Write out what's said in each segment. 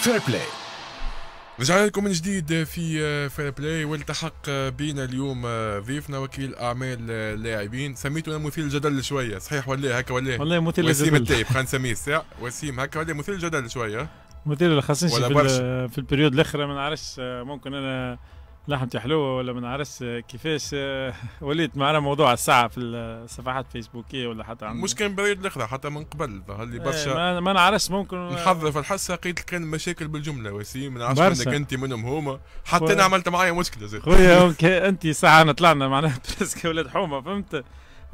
فير بلاي رجعنا لكم من جديد في فير آه، بلاي والتحق آه، بينا اليوم آه، ضيفنا وكيل اعمال اللاعبين سميته انا مثير الجدل شويه صحيح ولا هكا ولا والله مثير الجدل وسيم التايب خلينا نسميه الساع وسيم هكا ولا مثير الجدل شويه مثير خاصني في, في البريود الاخيره ما نعرفش ممكن انا لحمتي حلوه ولا ما نعرفش كيفاش وليت معنا موضوع الساعه في الصفحات الفيسبوكيه ولا حتى عندنا مش كان بريد الاخرى حتى من قبل ظهر لي إيه، برشا ايه ما نعرفش ممكن نحضر في الحصه لقيت كان مشاكل بالجمله وسيم ما نعرفش انك انت منهم هما حتى انا عملت معايا مشكله زي خويا انت ساعه طلعنا معناها بريسك ولاد حومه فهمت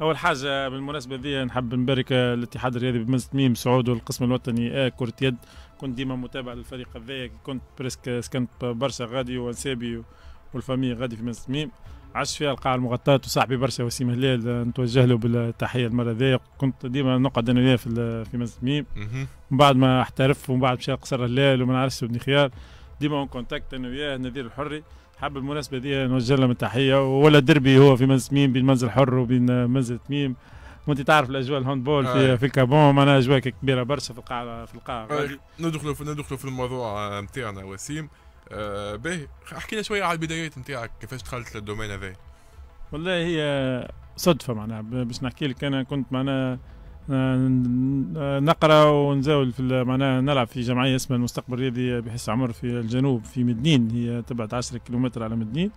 اول حاجه بالمناسبه ذي نحب نبارك الاتحاد الرياضي بمنزله ميم سعود والقسم الوطني آه، كره يد كنت ديما متابع للفريق هذايا كنت برسك سكنت برشا غادي وانسابي والفامي غادي في منزل تميم عاش فيها القاعه المغطاه وصاحبي برشا وسيم هلال آه، نتوجه له بالتحيه المره ذي كنت ديما نقعد انا وياه في في منزل تميم من بعد ما احترف ومن بعد مشى قصر هلال وما نعرفش بن خيار ديما اون كونتاكت انا وياه نذير الحري حاب المناسبه دي نوجه لهم التحيه ولا دربي هو في منزل تميم بين منزل حر وبين آه، منزل تميم وانت تعرف الاجواء الهاندبول في آه. في الكابون معناها اجواء كبيره برشا في القاعه في القاعه آه. ندخلوا في ندخلوا في الموضوع نتاعنا آه، وسيم آه، به باهي احكي لنا شويه على البدايات نتاعك كيفاش دخلت للدومين هذا والله هي صدفه معناها باش نحكي لك انا كنت معناها آه، نقرا ونزاول في معناها نلعب في جمعيه اسمها المستقبل الرياضي بحس عمر في الجنوب في مدنين هي تبعد 10 كيلومتر على مدنين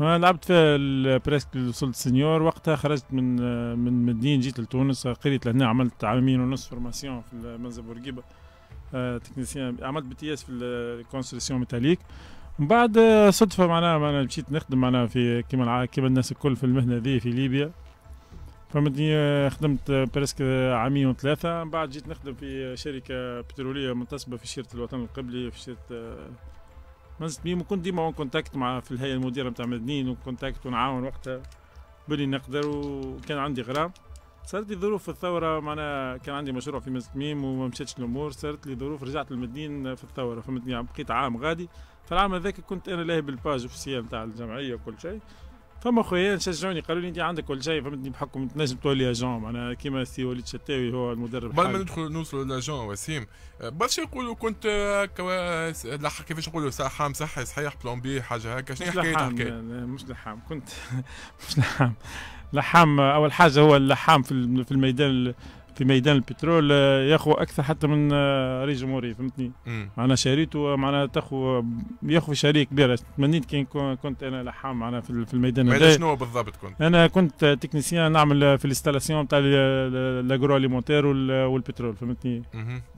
آه، لعبت في بريسك وصلت سينيور وقتها خرجت من من مدنين جيت لتونس قريت لهنا عملت عامين ونص فورماسيون في المنزل بورقيبه آه، تكنيسيان عملت بي تي اس في الكونسترسيون ميتاليك من بعد آه، صدفه معناها انا مشيت نخدم معناها في كيما كيما الناس الكل في المهنه دي في ليبيا فمدني آه، خدمت برسك عامين وثلاثة من بعد جيت نخدم في شركة بترولية منتصبة في شيرة الوطن القبلي في شيرة منزل ميم وكنت ديما كونتاكت مع في الهيئة المديرة متاع مدنين وكونتاكت ونعاون وقتها بلي نقدر وكان عندي غرام صارت لي ظروف في الثوره معناها كان عندي مشروع في مستميم وما مشاتش الامور صارت لي ظروف رجعت للمدين في الثوره فهمتني يعني بقيت عام غادي فالعام هذاك كنت انا لاهي بالباج اوفيسيال نتاع الجمعيه وكل شيء فما خويا شجعوني قالوا لي انت عندك كل شيء فهمتني بحكم تنجم تولي اجون معناها كيما سي وليد شتاوي هو المدرب قبل ما ندخل نوصلوا لاجون وسيم برشا يقولوا كنت هكا آه، آه، كيفاش نقولوا حام صحي صحيح بلومبي حاجه هكا شنو حكايه الحكايه؟ مش لحام كنت مش لحام لحام اول حاجه هو اللحام في الميدان في ميدان البترول آه، ياخو اكثر حتى من آه، رئيس الجمهوريه فهمتني معناها شريته آه، معناها تخو ياخو شريك كبير تمنيت كان كنت انا لحام معناها في الميدان هذا شنو بالضبط كنت؟ انا كنت تكنيسيان نعمل في الانستالاسيون تاع لاغرو اليمونتير والبترول فهمتني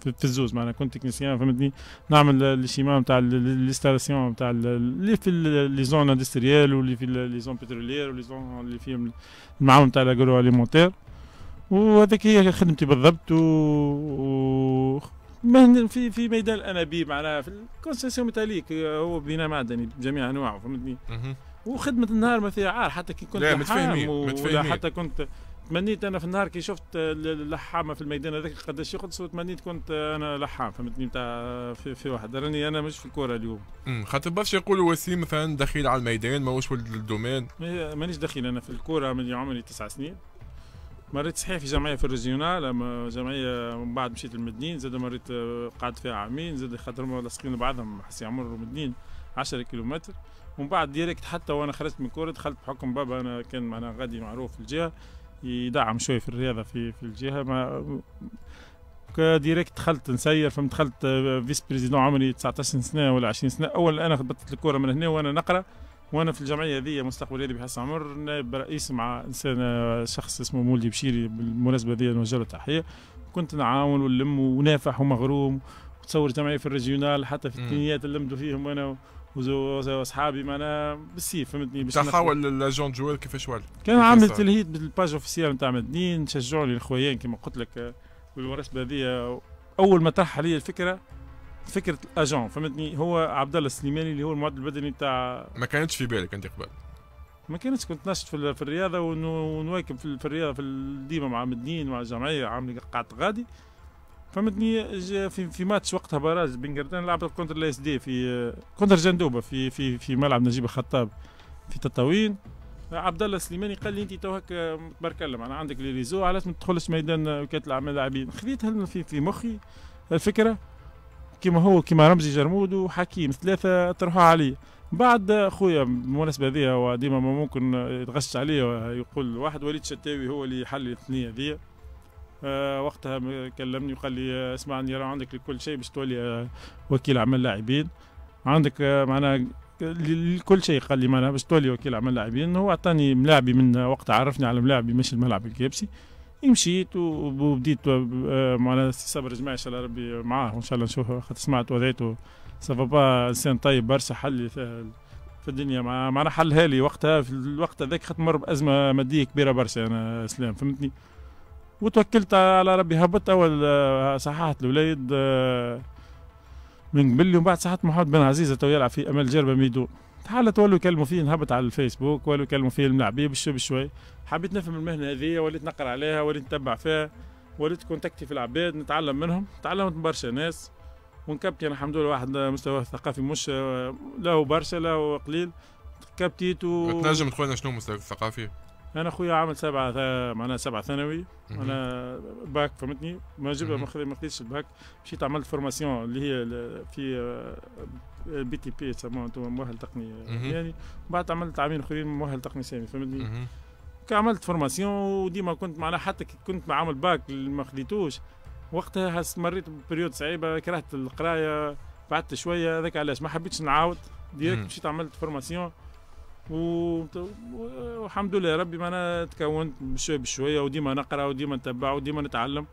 في الزوز معناها كنت تكنيسيان فهمتني نعمل الشيما تاع نتاع الانستالاسيون اللي في لي زون اندستريال واللي في لي زون بترولير واللي زون اللي فيهم المعاون تاع لاغرو اليمونتير وهذيك هي خدمتي بالضبط و مهن في في ميدان الانابيب معناها في الكونسيسيون ميتاليك هو بناء معدني بجميع انواعه فهمتني وخدمه النهار ما فيها عار حتى كي كنت لا متفاهمين ولا حتى كنت تمنيت انا في النهار كي شفت اللحامه في الميدان هذاك قداش يقدس وتمنيت كنت انا لحام فهمتني نتاع في, في واحد راني انا مش في الكوره اليوم خاطر برشا يقولوا وسيم مثلا دخيل على الميدان ماهوش ولد الدومين مانيش دخيل انا في الكوره من عمري تسع سنين مريت صحيح في جمعيه في الريجيونال جمعيه من بعد مشيت للمدنين زاد مريت آه، قعدت فيها عامين زاد خاطر لاصقين بعضهم حسي عمر مدنين 10 كيلومتر ومن بعد ديريكت حتى وانا خرجت من كوره دخلت بحكم بابا انا كان معنا غادي معروف في الجهه يدعم شويه في الرياضه في في الجهه ما ديريكت دخلت نسير فهمت دخلت آه، فيس بريزيدون عمري 19 سنه ولا 20 سنه اول انا خبطت الكوره من هنا وانا نقرا وانا في الجمعيه هذه مستقبل هذه بحسن عمر نائب رئيس مع انسان شخص اسمه مولدي بشيري بالمناسبه هذه نوجه له تحيه كنت نعاون ونلم ونافح ومغروم وتصور جمعيه في الريجيونال حتى في اللي لمدوا فيهم انا واصحابي معناها بالسيف فهمتني باش تحاول لاجون جوال كيفاش ولد كان عامل تلهيت بالباج اوفيسيال نتاع مدنين شجعوا لي الخويان كما قلت لك آه، بالمناسبه هذه آه، اول ما طرح علي الفكره فكره الاجون فهمتني هو عبد الله السليماني اللي هو المعد البدني بتاع ما كانتش في بالك انت قبل ما كانتش كنت نشط في, الرياضه ونواكب في, الرياضه في ديما مع مدين مع الجمعيه عامل قعدت غادي فهمتني في, في ماتش وقتها براز بن قردان لعبت كونتر الاس دي في كونتر جندوبه في في في ملعب نجيب الخطاب في تطاوين عبد الله السليماني قال لي انت هكا آه، تبارك الله معناها عندك لي ريزو علاش ما تدخلش ميدان وكاله آه، الاعمال لاعبين خذيتها في في مخي الفكره كيما هو كيما رمزي جرمود وحكيم ثلاثه طرحوا علي بعد خويا بالمناسبه هذيا هو ديما ما ممكن يتغش عليا يقول واحد وليد شتاوي هو اللي حل الثنيه هذيا أه وقتها كلمني وقال لي اسمعني راه عندك لكل شيء باش تولي آه، وكيل اعمال لاعبين عندك آه، معناها لكل شيء قال لي معناها باش تولي وكيل اعمال لاعبين هو عطاني ملاعبي من وقت عرفني على ملاعبي مش الملعب الكابسي مشيت وبديت آه، معناها سي صبر جماعي الله ربي معاه وان شاء الله نشوفه خاطر سمعت وضعته سافا با انسان طيب برشا حل في الدنيا معناها حل هالي وقتها في الوقت هذاك خاطر مر بازمه ماديه كبيره برشا انا اسلام فهمتني وتوكلت على ربي هبطت اول آه، صححت الولاد آه، من قبل ومن بعد صححت محمد بن عزيز تو يلعب في امل جربه ميدو تحلت تولوا يكلموا فيه نهبط على الفيسبوك ولا يكلموا فيه الملاعبيه بشوي بشوي حبيت نفهم المهنه هذه وليت نقرا عليها وليت نتبع فيها وليت كونتاكتي في العباد نتعلم منهم تعلمت من برشا ناس ونكبتي انا الحمد لله واحد مستوى ثقافي مش لا هو برشا لا هو قليل كبتيت و تنجم تقول شنو مستوى الثقافي؟ انا اخويا عامل سبعه معناها سبعه ثانوي انا باك فهمتني ما جبت ما خذيتش الباك مشيت عملت فورماسيون اللي هي في بي تي بي يسموها انتم مؤهل تقني يعني بعد عملت عامين اخرين مؤهل تقني سامي فهمتني عملت فورماسيون وديما كنت معناها حتى كنت عامل باك ما خذيتوش وقتها مريت بريود صعيبه كرهت القرايه بعدت شويه هذاك علاش ما حبيتش نعاود ديريكت مشيت عملت فورماسيون والحمد لله ربي ما انا تكونت بشويه بشويه وديما نقرا وديما نتبع وديما نتعلم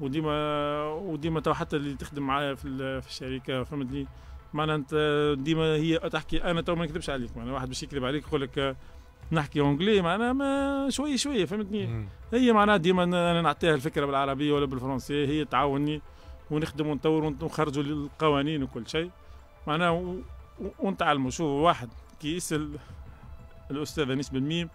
وديما وديما تو حتى اللي تخدم معايا في, في الشركه فهمتني معناها انت ديما هي تحكي انا تو ما نكذبش عليك معناها واحد باش يكذب عليك يقول لك نحكي اونجلي معناها ما شويه شويه فهمتني هي معناها ديما انا نعطيها الفكره بالعربيه ولا بالفرنسيه هي تعاوني ونخدم ونطور ونخرجوا القوانين وكل شيء معناها ونتعلموا شوف واحد كي يسال الاستاذه نسبه الميم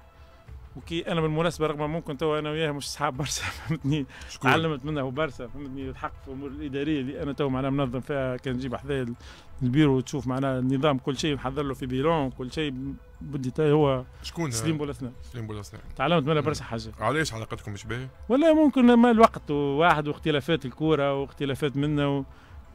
وكي انا بالمناسبه رغم ممكن تو انا وياها مش اصحاب برشا فهمتني تعلمت منه برشا فهمتني الحق في الامور الاداريه اللي انا تو معناها منظم فيها كان نجيب حذايا البيرو وتشوف معناها النظام كل شيء نحضر له في بيلون كل شيء بالديتاي هو شكون سليم بولاسنا سليم بولسنا تعلمت منها برشا حاجات علاش علاقتكم مش باهيه؟ ولا ممكن ما الوقت واحد واختلافات الكوره واختلافات منا و...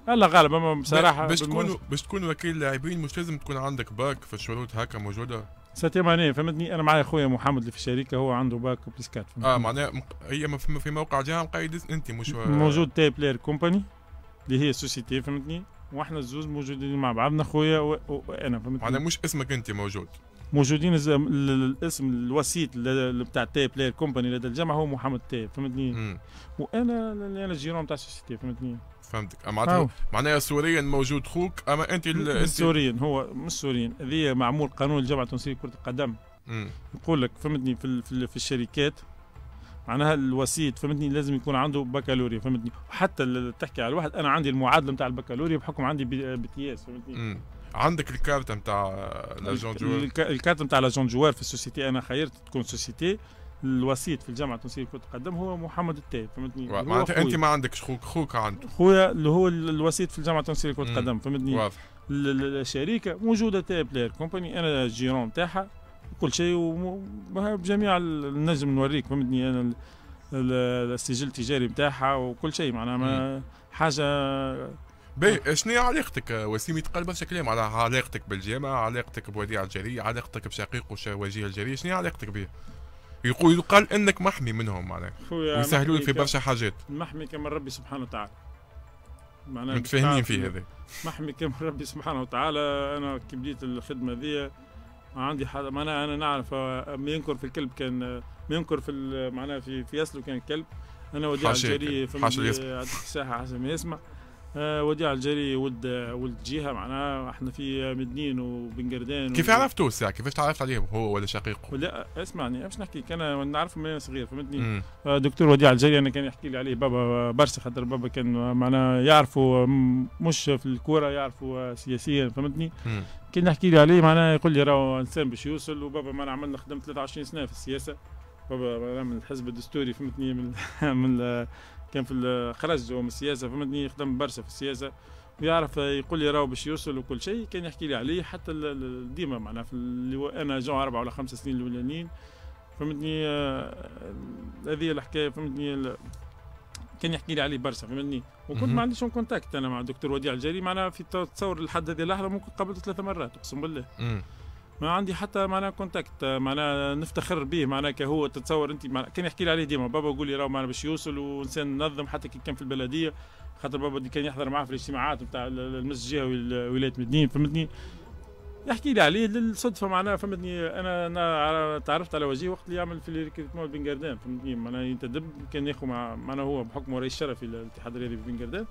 الله غالب اما بصراحه باش تكونوا باش تكونوا وكيل لاعبين مش لازم تكون عندك باك في الشروط هكا موجوده ساتيم انا فهمتني انا معايا خويا محمد اللي في الشركه هو عنده باك بلس 4 اه معناها هي في موقع جهه مقيد انت مش موجود تي بلاير كومباني اللي هي سوسيتي فهمتني واحنا الزوز موجودين مع بعضنا خويا وانا فهمتني معناها مش اسمك انت موجود موجودين الاسم الوسيط بتاع تي بلاير كومباني لدى الجامعه هو محمد تي فهمتني وانا انا الجيرون بتاع سوسيتي فهمتني فهمتك معناتها معناها سوريا موجود خوك اما انت سوريا هو مش سوريا هذه معمول قانون الجامعه التونسيه لكره القدم يقول لك فهمتني في, في, في الشركات معناها الوسيط فهمتني لازم يكون عنده بكالوريا فهمتني وحتى تحكي على الواحد انا عندي المعادله نتاع البكالوريا بحكم عندي بي... آه، تي اس فهمتني عندك الكارت نتاع لاجون جوار الكارت نتاع لاجون جوار في السوسيتي انا خيرت تكون سوسيتي الوسيط في الجامعه التونسيه كنت تقدم هو محمد التايب فهمتني معناتها انت ما عندكش خوك خوك عنده خويا اللي هو الوسيط في الجامعه التونسيه كنت تقدم فهمتني واضح الشركه موجوده تاي بلاير كومباني انا الجيرون تاعها كل شيء وبجميع النجم نوريك فهمتني انا السجل التجاري نتاعها وكل شيء معناها حاجه باهي شنو هي علاقتك وسيم يتقال برشا كلام على علاقتك بالجامعه علاقتك بوديع الجاريه علاقتك بشقيق وجيه الجاريه شنو هي علاقتك به يقول يقال انك محمي منهم معناها ويسهلوا لك في برشا حاجات محمي كما ربي سبحانه وتعالى معناها متفاهمين فيه هذا محمي كما ربي سبحانه وتعالى انا كي بديت الخدمه ذي عندي حد... معناها انا نعرف ما ينكر في الكلب كان ما ينكر في معناها في في اصله كان كلب انا وديع الجاريه في الساحه حسب ما يسمع آه، وديع الجري ولد ولد جهه معناها احنا في مدنين وبنقردان كيف عرفتوا الساعه كيفاش تعرفت عليهم هو ولا شقيقه؟ لا اسمعني يعني باش نحكي كان نعرفه من صغير فهمتني آه، دكتور وديع الجري انا كان يحكي لي عليه بابا برشا خاطر بابا كان معناها يعرفه مش في الكوره يعرفه سياسيا فهمتني كان يحكي لي عليه معناها يقول لي راهو انسان باش يوصل وبابا ما عملنا خدمت 23 سنه في السياسه بابا من الحزب الدستوري فهمتني من من كان في خرج هو من السياسه فهمتني يخدم برشا في السياسه ويعرف يقول لي راهو باش يوصل وكل شيء كان يحكي لي عليه حتى ديما معناها في اللي انا جو اربع ولا خمس سنين الاولانيين فهمتني آه، هذه الحكايه فهمتني كان يحكي لي عليه برشا فهمتني وكنت ما عنديش كونتاكت انا مع الدكتور وديع الجري معناها في تصور لحد هذه اللحظه ممكن قابلته ثلاث مرات اقسم بالله ما عندي حتى معناها كونتاكت معناها نفتخر به معناها كهو تتصور انت معناها كان يحكي لي عليه ديما بابا يقول لي راه معناها باش يوصل وانسان منظم حتى كي كان في البلديه خاطر بابا كان يحضر معاه في الاجتماعات نتاع المجلس الجهوي ولايه مدنين فهمتني يحكي لي عليه للصدفه معناها فهمتني انا انا تعرفت على وجهه وقت اللي يعمل في ريكروتمون بن قردان فهمتني معناها ينتدب كان ياخذ معناها هو بحكم رئيس شرفي الاتحاد الرياضي بن قردان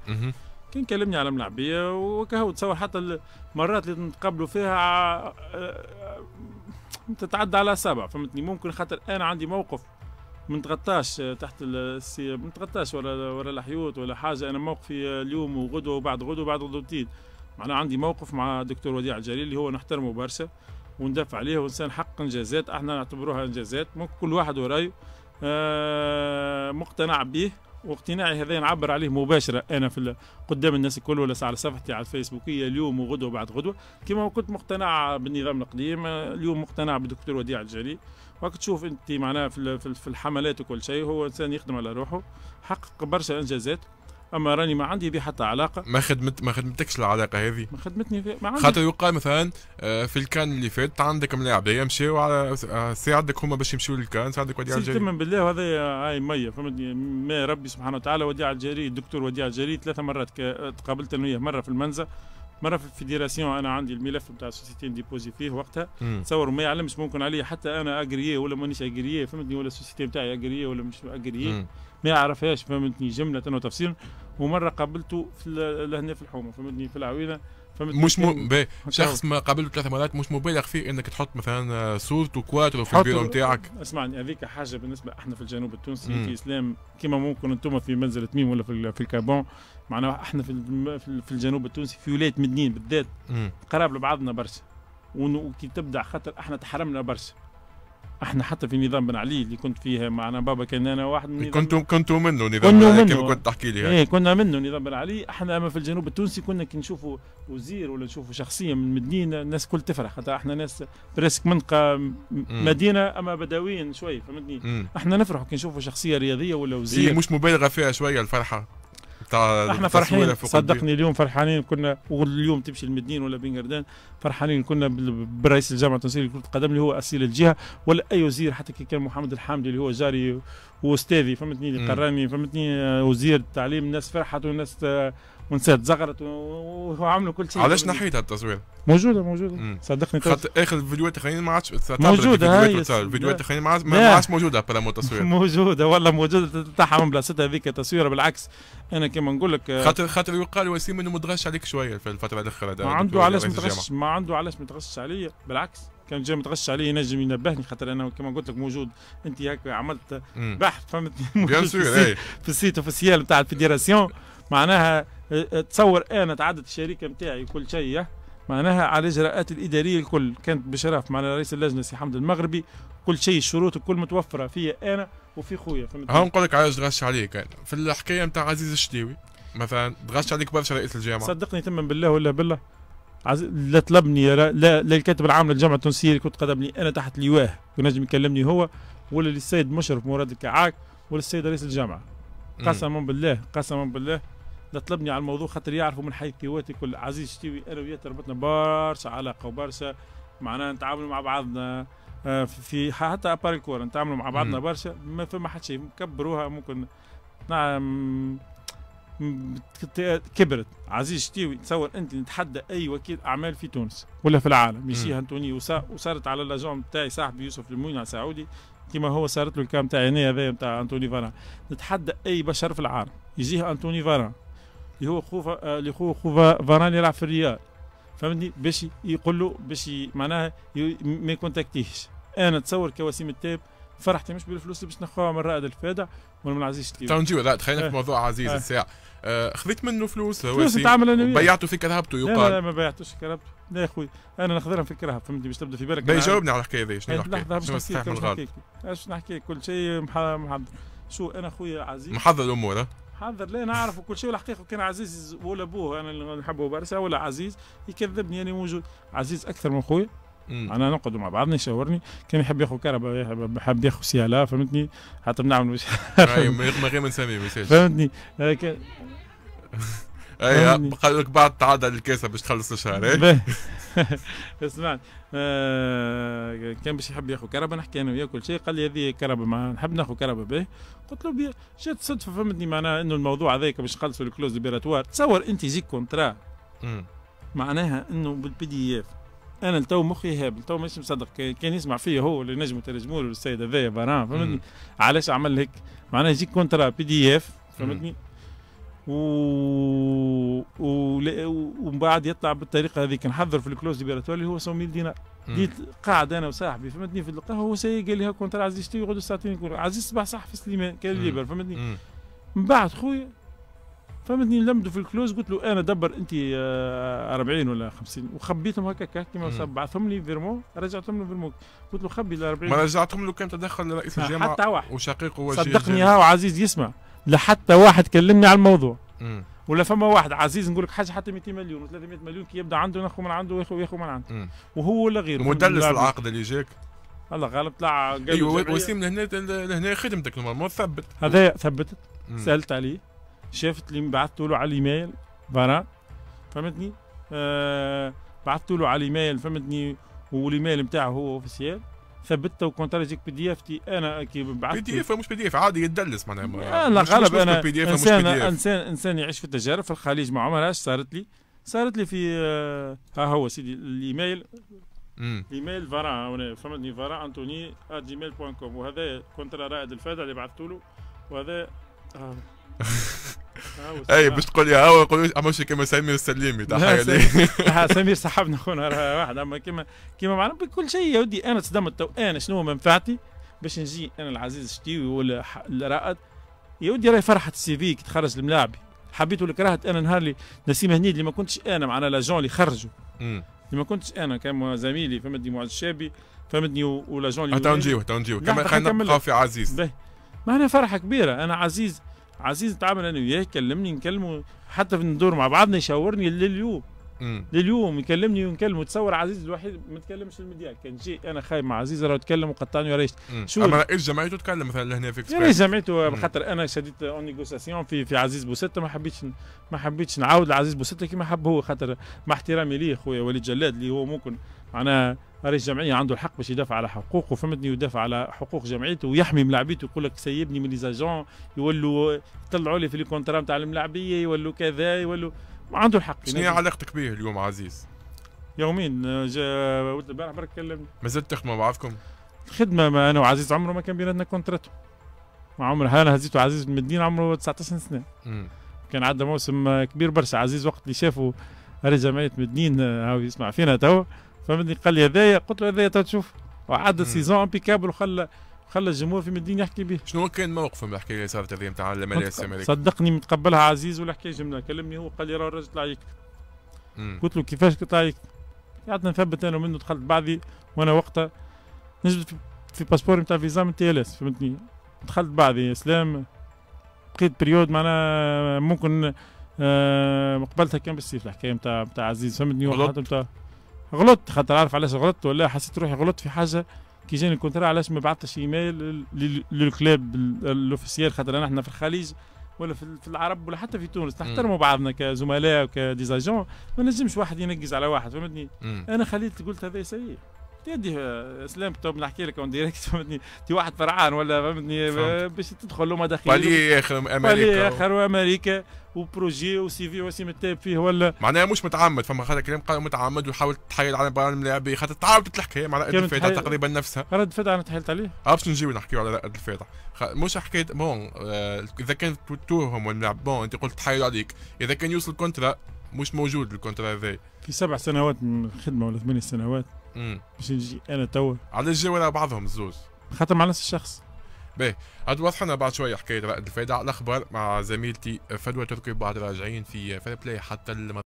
كان كلمني على ملعبيه وكهو تصور حتى المرات اللي نتقابلوا فيها آه، آه، تتعدى على سبع فهمتني ممكن خاطر انا عندي موقف ما نتغطاش تحت السي ما نتغطاش ولا ولا الحيوط ولا حاجه انا موقفي اليوم وغدوه وبعد غدوه وبعد جديد معناها عندي موقف مع الدكتور وديع الجليل اللي هو نحترمه برشا وندافع عليه وانسان حق انجازات احنا نعتبروها انجازات ممكن كل واحد ورايه آه، مقتنع به واقتناعي هذا نعبر عليه مباشره انا في قدام الناس الكل ولا على صفحتي على الفيسبوكيه اليوم وغدوه بعد غدوه كما كنت مقتنع بالنظام القديم اليوم مقتنع بالدكتور وديع الجري وقت تشوف انت معناه في الحملات وكل شيء هو انسان يخدم على روحه حقق برشا انجازات اما راني ما عندي بيه حتى علاقه ما خدمت ما خدمتكش العلاقه هذه ما خدمتني في... ما عندي خاطر يوقع مثلا آه، في الكان اللي فات عندك ملاعب مشاو على آه، ساعدك هما باش يمشيو للكان ساعدك وديع الجري تمن بالله هذا هاي ميه فهمتني ما ربي سبحانه وتعالى وديع الجري الدكتور وديع الجري ثلاثه مرات تقابلت انا وياه مره في المنزل مره في الفيديراسيون انا عندي الملف نتاع سوسيتي ديبوزي فيه وقتها تصور ما يعلمش ممكن عليا حتى انا اجريي ولا مانيش اجريي فهمتني ولا السوسيتي نتاعي اجريي ولا مش اجريي ما يعرفهاش فهمتني جمله وتفصيلا ومره قابلته في لهنا في الحومه فهمتني في العوينه مش مو بي. شخص ما قابلته ثلاث مرات مش مبالغ فيه انك تحط مثلا صورته كواتر في البيرو نتاعك اسمعني هذيك حاجه بالنسبه احنا في الجنوب التونسي في اسلام كما ممكن انتم في منزل تميم ولا في, في الكابون معناها احنا في في الجنوب التونسي في ولايه مدنين بالذات قراب لبعضنا برشا وكي تبدا خاطر احنا تحرمنا برشا احنا حتى في نظام بن علي اللي كنت فيه معنا بابا كان انا واحد من كنتوا كنتوا منه نظام كنا منه كما كنت تحكي لي ايه كنا منه نظام بن علي احنا اما في الجنوب التونسي كنا كي نشوفوا وزير ولا نشوفوا شخصيه من مدينه الناس كل تفرح حتى احنا ناس برسك منطقه مدينه اما بدويين شوي فهمتني احنا نفرحوا كي نشوفوا شخصيه رياضيه ولا وزير هي مش مبالغه فيها شويه الفرحه احنا فرحين صدقني اليوم فرحانين كنا واليوم تمشي المدنين ولا بن قردان فرحانين كنا برئيس الجامعه التونسيه لكره القدم اللي هو اسيل الجهه ولا اي وزير حتى كي كان محمد الحامدي اللي هو جاري واستاذي فهمتني اللي قراني فهمتني آه، وزير التعليم الناس فرحت والناس آه، ونسات زغرت وعملوا كل شيء علاش نحيتها التصوير؟ موجوده موجوده مم. صدقني خط اخر الفيديوهات تخيل ما عادش موجوده هاي الفيديوهات تخيل ما عادش موجوده مو تصوير موجوده والله موجوده تاعها من بلاصتها هذيك تصويره بالعكس انا كيما نقول لك آه، خاطر خاطر يقال وسيم انه متغش عليك شويه في الفتره الاخيره ما عنده علاش متغش ما عنده علاش متغش عليا بالعكس كان جاي متغش عليه ينجم ينبهني خاطر انا كما قلت لك موجود انت هكا عملت بحث فهمتني eh. في السيت اوفيسيال نتاع الفيديراسيون معناها آه، آه، تصور انا تعدد الشركه نتاعي كل شيء معناها على الاجراءات الاداريه الكل كانت بشرف معنا رئيس اللجنه سي حمد المغربي كل شيء الشروط الكل متوفره فيا انا وفي خويا ها نقول لك علاش غش عليك في الحكايه نتاع عزيز الشتيوي مثلا تغش عليك برشا رئيس الجامعه صدقني تما بالله ولا بالله عز... لا طلبني لا, لا, لا الكاتب العام للجامعه التونسيه اللي كنت قدمني انا تحت لواه ونجم يكلمني هو ولا للسيد مشرف مراد الكعاك ولا السيد رئيس الجامعه قسما بالله قسما بالله طلبني على الموضوع خاطر يعرفوا من حيث كيواتي كل عزيز شتيوي انا وياه تربطنا برشا علاقه وبرشا معناها نتعاملوا مع بعضنا آه، في حتى ابار الكوره نتعاملوا مع بعضنا برشا ما فما حد شيء كبروها ممكن نعم كبرت عزيز شتيوي تصور انت نتحدى اي وكيل اعمال في تونس ولا في العالم يشي هانتوني وصارت على لاجون تاعي صاحبي يوسف الموينع سعودي كما هو صارت له الكام تاع هنا هذا تاع انتوني فاران نتحدى اي بشر في العالم يجيه انتوني فاران اللي هو خوفا اللي آه، هو خوفا فاران يلعب في الرياض فهمتني باش يقول له باش معناها ما يكونتاكتيهش انا تصور كوسيم التاب فرحتي مش بالفلوس اللي باش ناخذها من رائد الفادع ولا من عزيز التيب تو نجيو خلينا في آه. موضوع عزيز آه. الساعه آه خذيت منه فلوس فلوس تعمل انا بيعته في كرهبته يقال لا, لا ما بيعتوش في كرهبته لا يا خويا انا نخذرهم في كرهب فهمتني باش تبدا في بالك باهي جاوبني على الحكايه هذه إيه، شنو نحكي شنو نحكي باش نحكي كل شيء محضر شو انا خويا عزيز محضر الامور حاضر لا نعرف كل شيء والحقيقه كان عزيز ولا ابوه انا اللي نحبه برشا ولا عزيز يكذبني انا يعني موجود عزيز اكثر من خويا انا نقعدوا مع بعضنا يشاورني كان يحب ياخذ كهرباء يحب ياخذ سياله فهمتني حتى بنعمل مش أيوة، من غير من سامي فهمتني اي قالوا لك بعد تعدل الكاسه باش تخلص الشهر إيه؟ سمعت آه، كان باش يحب ياخذ كهرباء نحكي انا وياه كل شيء قال لي هذه كهرباء ما نحب ناخذ كهرباء به قلت له بيه جات صدفه فهمتني معناها انه الموضوع هذاك باش نخلصوا الكلوز ليبراتوار تصور انت يجيك كونترا معناها انه بالبي دي اف انا لتو مخي هابل تو مش مصدق كان يسمع فيا هو اللي نجم ترجموا له السيد هذايا فهمتني علاش عمل هيك معناها يجيك كونترا بي دي اف فهمتني و... ومن بعد يطلع بالطريقه هذيك نحضر في الكلوز اللي هو 100 دينار ديت قاعد انا وصاحبي فهمتني في القهوه هو سايق قال لي ها كونتر عزيز تي يقعدوا ساعتين يقول عزيز صباح صح في سليمان كان ليبر فهمتني من بعد خويا فهمتني لمدوا في الكلوز قلت له انا دبر انت 40 آه، ولا 50 وخبيتهم هكاك كيما بعثهم لي فيرمون رجعتهم له فيرمون قلت له خبي ال 40 ما رجعتهم له كان تدخل رئيس الجامعه حتى واحد وشقيقه وجيه صدقني هاو عزيز يسمع لحتى واحد كلمني على الموضوع م. ولا فما واحد عزيز نقول لك حاجه حتى 200 مليون و300 مليون كي يبدا عنده ناخذ من عنده وياخذ وياخذ من عنده م. وهو ولا غيره مدلس العقد اللي جاك الله غالب طلع قال ايوه وسيم لهنا لهنا خدمتك نورمال ثبت هذا ثبتت سالت عليه شافت اللي بعثت له على الايميل فوالا فهمتني آه بعثت له على الايميل فهمتني والايميل نتاعه هو اوفيسيال ثبتته وكونترجيك بي دي اف تي انا كي بعثت بي دي اف مش بي دي اف عادي يدلس معناها لا غالب انا بي دي اف انسان انسان انسان يعيش في التجارب في الخليج ما عمرهاش صارت لي صارت لي في آه، ها هو سيدي الايميل ايميل فارا فهمتني فارا انتوني جيميل بوان كوم وهذا كونترا رائد الفادع اللي بعثت له وهذا آه. اي باش تقول ها هو يقولوا عملش كيما سمير السليمي تاع حاجه سمير صاحبنا خونا راه واحد اما كيما كيما معنا بكل شيء يا ودي انا تصدمت تو انا شنو منفعتي باش نجي انا العزيز الشتيوي ولا الرائد يا ودي راهي فرحه السي في كي تخرج الملاعبي حبيت ولا كرهت انا نهار اللي نسيم هنيد اللي ما كنتش انا معنا لاجون اللي خرجوا اللي ما كنتش انا كان زميلي فهمتني معز الشابي فهمتني ولاجون اللي تو نجيو تو نجيو كمل خلينا نبقاو في عزيز معناها فرحه كبيره انا عزيز عزيز اتعامل انا وياه كلمني نكلمه حتى في الدور مع بعضنا يشاورني لليوم لليوم يكلمني ونكلمه تصور عزيز الوحيد ما تكلمش الميديا كان جي انا خايب مع عزيز راه تكلم وقطعني وريش شو اما رئيس جمعيته تكلم مثلا هنا في اكسبريس يعني رئيس جمعيته بخاطر انا شديت اون نيغوسياسيون في في عزيز بوسته ما حبيتش ما حبيتش نعاود لعزيز بوسته كما حب هو خاطر مع احترامي ليه خويا وليد جلاد اللي هو ممكن معناها رئيس جمعيه عنده الحق باش يدافع على حقوقه فهمتني ويدافع على حقوق جمعيته ويحمي ملاعبيته يقول لك سيبني من ليزاجون يولوا يطلعوا لي في الكونترا نتاع الملاعبيه يولوا كذا يولوا عنده الحق شنو هي علاقتك به اليوم عزيز؟ يومين جا البارح برك كلمني مازلت تخدموا بعضكم؟ خدمه ما انا وعزيز عمره ما كان بيناتنا كونتراتو ما عمره انا هزيته عزيز من الدين عمره 19 سنه م. كان عدى موسم كبير برشا عزيز وقت اللي شافه رئيس جمعية مدنين هاو يسمع فينا تو فهمتني قال لي هذايا قلت له هذايا تشوف وعاد سيزون امبيكابل وخلى خلى الجمهور في مدين يحكي به شنو كان موقفه من الحكايه اللي صارت هذه نتاع العمليه السامريه صدقني متقبلها عزيز ولا حكايه جمله كلمني هو قال لي راه الراجل طلع يكتب قلت له كيفاش طلع يكتب قعدنا نثبت انا منه دخلت بعضي وانا وقتها نجبت في باسبور نتاع فيزا من تي ال اس فهمتني دخلت بعضي اسلام بقيت بريود معناها ممكن آه قبلتها كان بالسيف الحكايه نتاع نتاع عزيز فهمتني وقتها غلطت خاطر عارف علاش غلطت ولا حسيت روحي غلطت في حاجه كي جاني الكونترا علاش ما بعثتش ايميل للكلاب الاوفيسيال خاطر احنا في الخليج ولا في العرب ولا حتى في تونس نحترموا بعضنا كزملاء وكديزاجون ما نجمش واحد ينقز على واحد فهمتني انا خليت قلت هذا سيء تدي اسلام تو نحكي لك اون ديريكت فهمتني انت واحد فرعان ولا فهمتني باش تدخل له داخل بالي اخر امريكا بالي اخر امريكا وبروجي وسي في وسيم تاب فيه ولا معناها مش متعمد فما خاطر كلام قال متعمد وحاول تحايل على بعض الملاعبين خاطر تعاودت الحكايه مع رائد الفاتح تقريبا نفسها رائد الفاتح انا تحايلت عليه آه، باش نجيو نحكيو على رائد خ... مش حكايه بون آه، اذا كان توهم والملاعب بون انت قلت تحايل عليك اذا كان يوصل كونترا مش موجود الكونترا هذا في سبع سنوات من خدمه ولا ثمان سنوات باش نجي انا توا علاش جاو ورا بعضهم الزوز؟ خاطر مع نفس الشخص باهي عاد لنا بعد شويه حكايه رائد الفايده على الاخبار مع زميلتي فدوى تركي بعد راجعين في فير بلاي حتى المطار